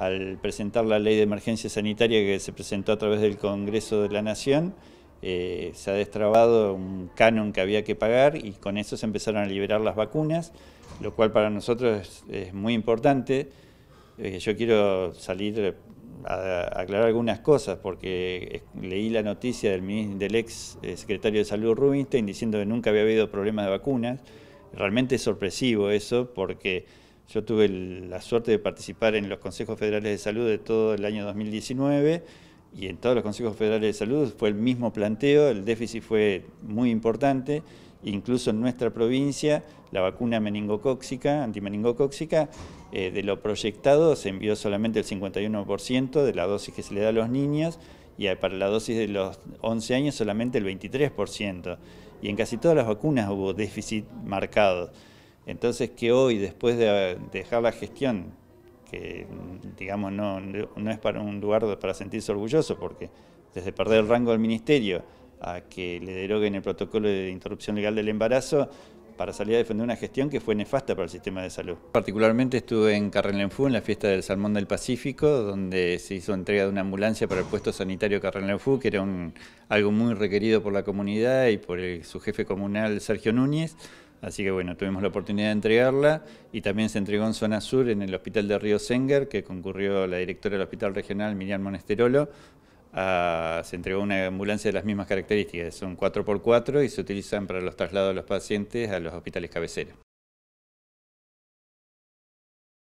al presentar la ley de emergencia sanitaria que se presentó a través del Congreso de la Nación, eh, se ha destrabado un canon que había que pagar y con eso se empezaron a liberar las vacunas, lo cual para nosotros es, muy importante. Eh, yo quiero salir a, aclarar algunas cosas porque leí la noticia del, del ex eh, secretario de Salud Rubinstein diciendo que nunca había habido problemas de vacunas. Realmente es sorpresivo eso porque yo tuve la suerte de participar en los consejos federales de salud de todo el año 2019 y en todos los consejos federales de salud fue el mismo planteo, el déficit fue muy importante, incluso en nuestra provincia la vacuna meningocóxica, antimeningocóxica, eh, de lo proyectado se envió solamente el 51% de la dosis que se le da a los niños y para la dosis de los 11 años solamente el 23%. Y en casi todas las vacunas hubo déficit marcado. Entonces que hoy, después de dejar la gestión, que digamos no, es para un lugar para sentirse orgulloso, porque desde perder el rango del ministerio a que le deroguen el protocolo de interrupción legal del embarazo, para salir a defender una gestión que fue nefasta para el sistema de salud. Particularmente estuve en Carrelenfú, en la fiesta del Salmón del Pacífico, donde se hizo entrega de una ambulancia para el puesto sanitario Carrelenfú, que era algo muy requerido por la comunidad y por su jefe comunal Sergio Núñez, Así que bueno, tuvimos la oportunidad de entregarla y también se entregó en zona sur en el hospital de Río Senger, que concurrió la directora del hospital regional, Miriam Monesterolo. Ah, se entregó una ambulancia de las mismas características, son 4x4 y se utilizan para los traslados de los pacientes a los hospitales cabeceros.